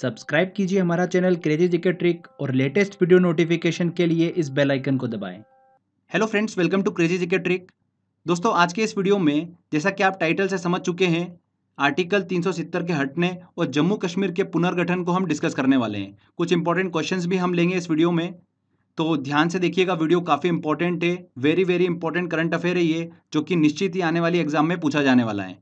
Subscribe कीजिए हमारा channel crazy GK trick और लेटेस्ट वीडियो नोटिफिकेशन के लिए इस बेल आइकन को दबाएं। Hello friends welcome to crazy GK trick दोस्तों आज के इस वीडियो में जैसा कि आप टाइटल से समझ चुके हैं आर्टिकल 370 के हटने और जम्मू कश्मीर के पुनर्गठन को हम डिस्कस करने वाले हैं कुछ इंपॉर्टेंट क्वेश्चन भी हम लेंगे इस वीडियो में तो ध्यान से देखिएगा वीडियो काफ़ी इंपॉर्टेंट है very very important current affair है ये जो कि निश्चित ही आने वाली एग्जाम में पूछा जाने वाला है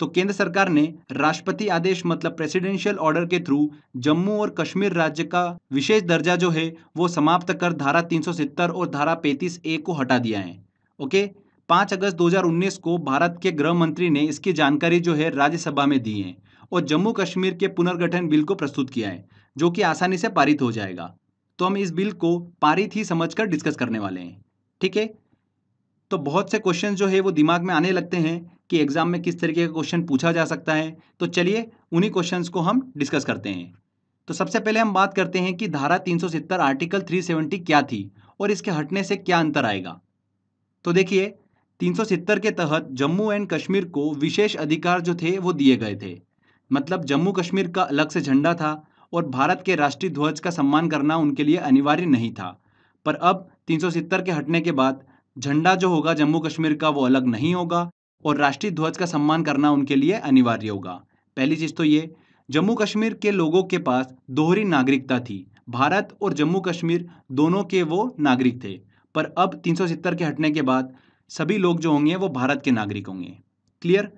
तो केंद्र सरकार ने राष्ट्रपति आदेश मतलब प्रेसिडेंशियल ऑर्डर के थ्रू जम्मू और कश्मीर राज्य का विशेष दर्जा जो है वो समाप्त कर धारा 370 और धारा 35 ए को हटा दिया है ओके पांच अगस्त 2019 को भारत के गृह मंत्री ने इसकी जानकारी जो है राज्यसभा में दी है और जम्मू कश्मीर के पुनर्गठन बिल को प्रस्तुत किया है जो कि आसानी से पारित हो जाएगा तो हम इस बिल को पारित ही समझकर डिस्कस करने वाले हैं ठीक है तो बहुत से क्वेश्चन जो है वो दिमाग में आने लगते हैं कि एग्ज़ाम में किस तरीके का क्वेश्चन पूछा जा सकता है तो चलिए उन्हीं क्वेश्चन को हम डिस्कस करते हैं तो सबसे पहले हम बात करते हैं कि धारा 370 आर्टिकल 370 क्या थी और इसके हटने से क्या अंतर आएगा तो देखिए 370 के तहत जम्मू एंड कश्मीर को विशेष अधिकार जो थे वो दिए गए थे मतलब जम्मू कश्मीर का अलग से झंडा था और भारत के राष्ट्रीय ध्वज का सम्मान करना उनके लिए अनिवार्य नहीं था पर अब 370 के हटने के बाद झंडा जो होगा जम्मू कश्मीर का वो अलग नहीं होगा और राष्ट्रीय ध्वज का सम्मान करना उनके लिए अनिवार्य होगा पहली चीज़ तो ये जम्मू कश्मीर के लोगों के पास दोहरी नागरिकता थी भारत और जम्मू कश्मीर दोनों के वो नागरिक थे पर अब तीन के हटने के बाद सभी लोग जो होंगे वो भारत के नागरिक होंगे क्लियर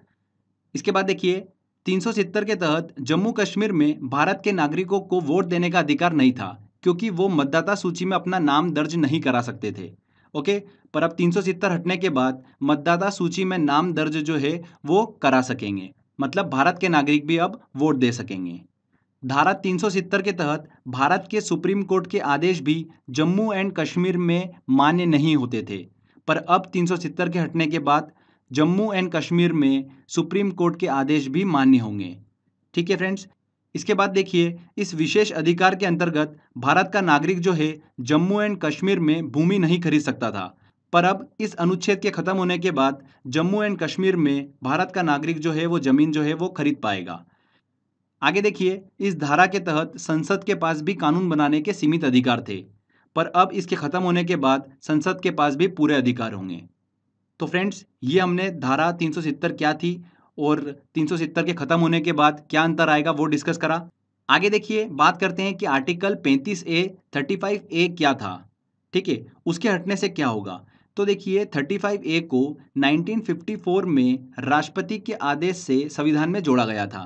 इसके बाद देखिए तीन के तहत जम्मू कश्मीर में भारत के नागरिकों को वोट देने का अधिकार नहीं था क्योंकि वो मतदाता सूची में अपना नाम दर्ज नहीं करा सकते थे ओके पर अब तीन हटने के बाद मतदाता सूची में नाम दर्ज जो है वो करा सकेंगे मतलब भारत के नागरिक भी अब वोट दे सकेंगे धारा 370 के तहत भारत के सुप्रीम कोर्ट के आदेश भी जम्मू एंड कश्मीर में मान्य नहीं होते थे पर अब 370 के हटने के बाद जम्मू एंड कश्मीर में सुप्रीम कोर्ट के आदेश भी मान्य होंगे ठीक है फ्रेंड्स इसके बाद देखिए इस विशेष अधिकार के अंतर्गत भारत का नागरिक जो है जम्मू एंड कश्मीर में भूमि नहीं खरीद सकता था पर अब इस अनुच्छेद के खत्म होने के बाद जम्मू एंड कश्मीर में भारत का नागरिक जो है वो जमीन जो है वो खरीद पाएगा आगे देखिए इस धारा के तहत संसद के पास भी कानून बनाने के सीमित अधिकार थे पर अब इसके खत्म होने के बाद संसद के पास भी पूरे अधिकार होंगे तो फ्रेंड्स ये हमने धारा 370 क्या थी और तीन के ख़त्म होने के बाद क्या अंतर आएगा वो डिस्कस करा आगे देखिए बात करते हैं कि आर्टिकल 35 ए 35 ए क्या था ठीक है उसके हटने से क्या होगा तो देखिए 35 ए को 1954 में राष्ट्रपति के आदेश से संविधान में जोड़ा गया था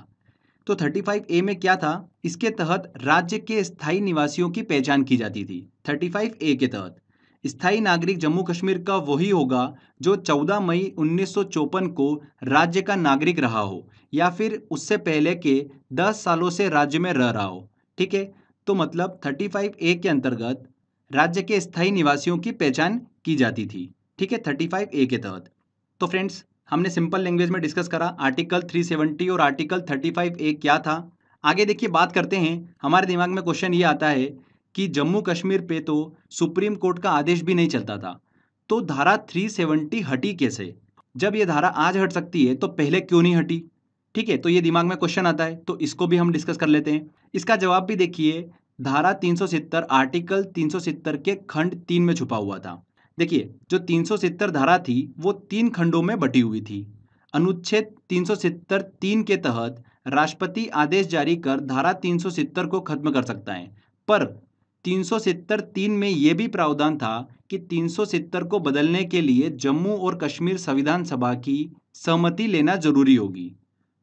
तो 35 ए में क्या था इसके तहत राज्य के स्थायी निवासियों की पहचान की जाती थी 35 ए के तहत स्थायी नागरिक जम्मू कश्मीर का वही होगा जो 14 मई उन्नीस को राज्य का नागरिक रहा हो या फिर उससे पहले के 10 सालों से राज्य में रह रहा हो ठीक है तो मतलब 35 ए के अंतर्गत राज्य के स्थायी निवासियों की पहचान की जाती थी ठीक है 35 ए के तहत तो फ्रेंड्स हमने सिंपल लैंग्वेज में डिस्कस करा आर्टिकल 370 और आर्टिकल 35 ए क्या था आगे देखिए बात करते हैं हमारे दिमाग में क्वेश्चन ये आता है कि जम्मू कश्मीर पे तो सुप्रीम कोर्ट का आदेश भी नहीं चलता था तो धारा 370 हटी कैसे जब ये धारा आज हट सकती है तो पहले क्यों नहीं हटी ठीक है तो ये दिमाग में क्वेश्चन आता है तो इसको भी हम डिस्कस कर लेते हैं इसका जवाब भी देखिए धारा 370 आर्टिकल 370 के खंड तीन में छुपा हुआ था देखिए जो 370 धारा थी वो तीन खंडों में बटी हुई थी अनुच्छेद 370 तीन के तहत राष्ट्रपति आदेश जारी कर धारा 370 को खत्म कर सकता है पर तीन सौ तीन में यह भी प्रावधान था कि तीन सौ को बदलने के लिए जम्मू और कश्मीर संविधान सभा की सहमति लेना जरूरी होगी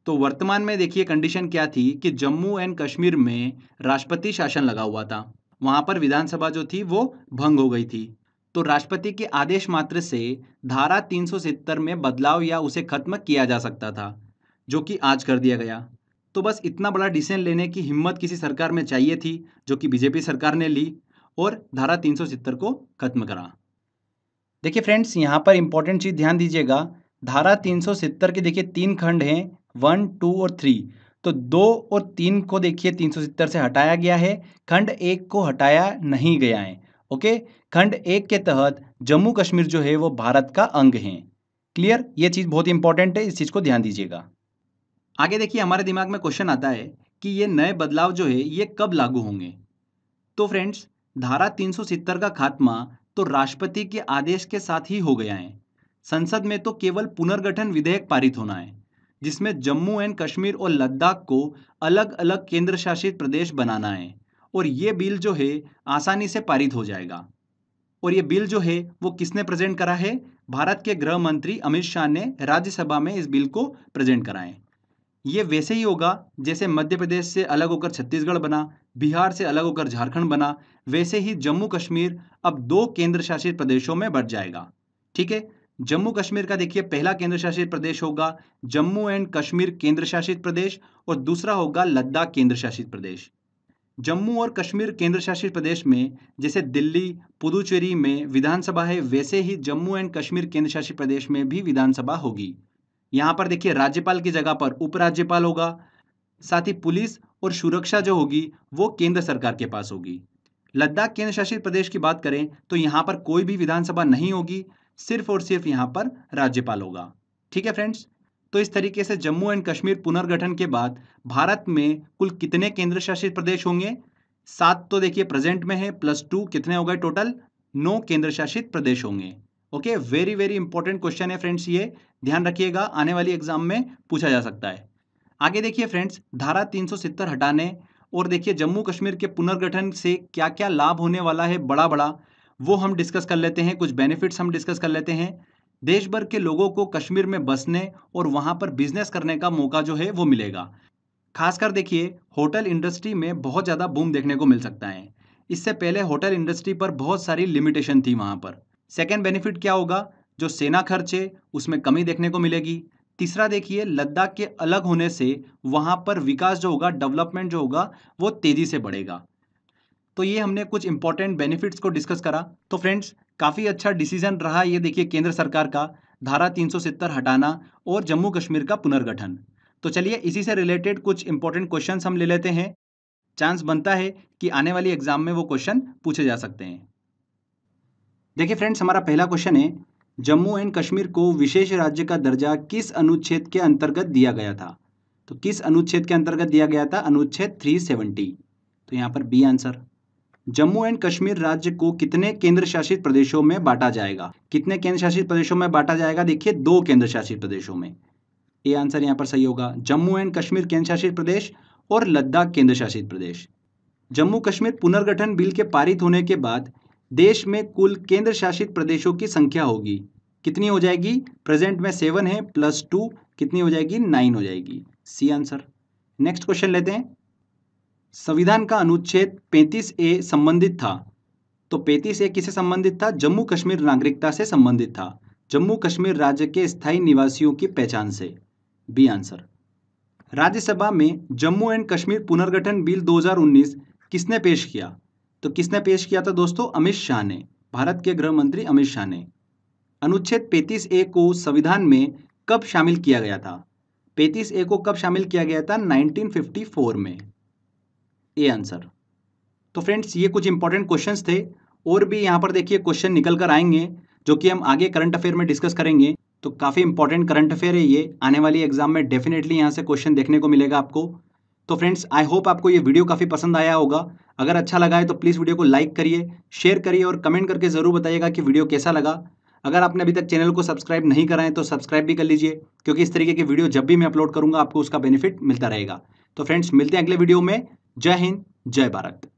तो वर्तमान में देखिए कंडीशन क्या थी कि जम्मू एंड कश्मीर में राष्ट्रपति शासन लगा हुआ था वहां पर विधानसभा जो थी वो भंग हो गई थी तो राष्ट्रपति के आदेश मात्र से धारा 370 में बदलाव या उसे खत्म किया जा सकता था जो कि आज कर दिया गया तो बस इतना बड़ा डिसीजन लेने की हिम्मत किसी सरकार में चाहिए थी जो कि बीजेपी सरकार ने ली और धारा तीन को खत्म करा देखिए फ्रेंड्स यहाँ पर इंपॉर्टेंट चीज़ ध्यान दीजिएगा धारा तीन के देखिए तीन खंड हैं वन टू और थ्री तो दो और तीन को देखिए तीन से हटाया गया है खंड एक को हटाया नहीं गया है ओके खंड एक के तहत जम्मू कश्मीर जो है वो भारत का अंग है क्लियर ये चीज़ बहुत इंपॉर्टेंट है इस चीज़ को ध्यान दीजिएगा आगे देखिए हमारे दिमाग में क्वेश्चन आता है कि ये नए बदलाव जो है ये कब लागू होंगे तो फ्रेंड्स धारा 370 का खात्मा तो राष्ट्रपति के आदेश के साथ ही हो गया है संसद में तो केवल पुनर्गठन विधेयक पारित होना है जिसमें जम्मू एंड कश्मीर और लद्दाख को अलग अलग केंद्र शासित प्रदेश बनाना है और ये बिल जो है आसानी से पारित हो जाएगा और ये बिल जो है वो किसने प्रेजेंट करा है भारत के गृह मंत्री अमित शाह ने राज्यसभा में इस बिल को प्रेजेंट कराए ये वैसे ही होगा जैसे मध्य प्रदेश से अलग होकर छत्तीसगढ़ बना बिहार से अलग होकर झारखंड बना वैसे ही जम्मू कश्मीर अब दो केंद्र शासित प्रदेशों में बढ़ जाएगा ठीक है जम्मू कश्मीर का देखिए पहला केंद्र शासित प्रदेश होगा जम्मू एंड कश्मीर केंद्र शासित प्रदेश और दूसरा होगा लद्दाख केंद्र शासित प्रदेश जम्मू और कश्मीर केंद्र शासित प्रदेश में जैसे दिल्ली पुदुचेरी में विधानसभा है वैसे ही जम्मू एंड कश्मीर केंद्र शासित प्रदेश में भी विधानसभा होगी यहां पर देखिए राज्यपाल की जगह पर उपराज्यपाल होगा साथ ही पुलिस और सुरक्षा जो होगी वो केंद्र सरकार के पास होगी लद्दाख केंद्र शासित प्रदेश की बात करें तो यहां पर कोई भी विधानसभा नहीं होगी सिर्फ और सिर्फ यहां पर राज्यपाल होगा ठीक है फ्रेंड्स तो इस तरीके से जम्मू एंड कश्मीर पुनर्गठन के बाद भारत में कुल कितने केंद्र शासित प्रदेश होंगे सात तो देखिए प्रेजेंट में है प्लस टू कितने हो गए टोटल नौ केंद्र शासित प्रदेश होंगे okay very very important question है फ्रेंड्स ये ध्यान रखिएगा आने वाली एग्जाम में पूछा जा सकता है आगे देखिए फ्रेंड्स धारा तीन हटाने और देखिए जम्मू कश्मीर के पुनर्गठन से क्या क्या लाभ होने वाला है बड़ा बड़ा वो हम डिस्कस कर लेते हैं कुछ बेनिफिट्स हम डिस्कस कर लेते हैं देश भर के लोगों को कश्मीर में बसने और वहाँ पर बिजनेस करने का मौका जो है वो मिलेगा खासकर देखिए होटल इंडस्ट्री में बहुत ज़्यादा बूम देखने को मिल सकता है इससे पहले होटल इंडस्ट्री पर बहुत सारी लिमिटेशन थी वहाँ पर सेकेंड बेनिफिट क्या होगा जो सेना खर्च है उसमें कमी देखने को मिलेगी तीसरा देखिए लद्दाख के अलग होने से वहाँ पर विकास जो होगा डेवलपमेंट जो होगा वो तेज़ी से बढ़ेगा तो ये हमने कुछ इंपॉर्टेंट बेनिफिट्स को डिस्कस करा तो फ्रेंड्स काफ़ी अच्छा डिसीजन रहा ये देखिए केंद्र सरकार का धारा 370 हटाना और जम्मू कश्मीर का पुनर्गठन तो चलिए इसी से रिलेटेड कुछ इंपॉर्टेंट क्वेश्चन हम ले लेते हैं चांस बनता है कि आने वाली एग्जाम में वो क्वेश्चन पूछे जा सकते हैं देखिए फ्रेंड्स हमारा पहला क्वेश्चन है जम्मू एंड कश्मीर को विशेष राज्य का दर्जा किस अनुच्छेद के अंतर्गत दिया गया था तो किस अनुच्छेद के अंतर्गत दिया गया था अनुच्छेद 370 तो यहाँ पर B answer Jammu and Kashmir राज्य को कितने केंद्र शासित प्रदेशों में बांटा जाएगा कितने केंद्र शासित प्रदेशों में बांटा जाएगा देखिए दो केंद्र शासित प्रदेशों में ए आंसर यहाँ पर सही होगा जम्मू एंड कश्मीर केंद्र शासित प्रदेश और लद्दाख केंद्र शासित प्रदेश जम्मू कश्मीर पुनर्गठन बिल के पारित होने के बाद देश में कुल केंद्र शासित प्रदेशों की संख्या होगी कितनी हो जाएगी प्रेजेंट में सेवन है प्लस टू कितनी हो जाएगी नाइन हो जाएगी सी आंसर नेक्स्ट क्वेश्चन लेते हैं संविधान का अनुच्छेद 35 ए संबंधित था तो 35 ए किसे संबंधित था जम्मू कश्मीर नागरिकता से संबंधित था जम्मू कश्मीर राज्य के स्थायी निवासियों की पहचान से बी आंसर राज्यसभा में जम्मू एंड कश्मीर पुनर्गठन बिल 2019 किसने पेश किया तो किसने पेश किया था दोस्तों अमित शाह ने भारत के गृह मंत्री अमित शाह ने अनुच्छेद 35 ए को संविधान में कब शामिल किया गया था 35 ए को कब शामिल किया गया था 1954 में ए आंसर तो फ्रेंड्स ये कुछ इंपॉर्टेंट क्वेश्चन थे और भी यहाँ पर देखिए क्वेश्चन निकल कर आएंगे जो कि हम आगे करंट अफेयर में डिस्कस करेंगे तो काफ़ी इंपॉर्टेंट करंट अफेयर है ये आने वाली एग्जाम में डेफिनेटली यहाँ से क्वेश्चन देखने को मिलेगा आपको तो फ्रेंड्स आई होप आपको ये वीडियो काफ़ी पसंद आया होगा अगर अच्छा लगा है तो प्लीज़ वीडियो को लाइक करिए शेयर करिए और कमेंट करके ज़रूर बताइएगा कि वीडियो कैसा लगा अगर आपने अभी तक चैनल को सब्सक्राइब नहीं कराएं तो सब्सक्राइब भी कर लीजिए क्योंकि इस तरीके की वीडियो जब भी मैं अपलोड करूँगा आपको उसका बेनिफिट मिलता रहेगा तो फ्रेंड्स मिलते हैं अगले वीडियो में जय हिंद जय भारत